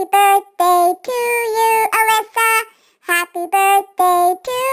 Happy birthday to you, Alyssa. Happy birthday to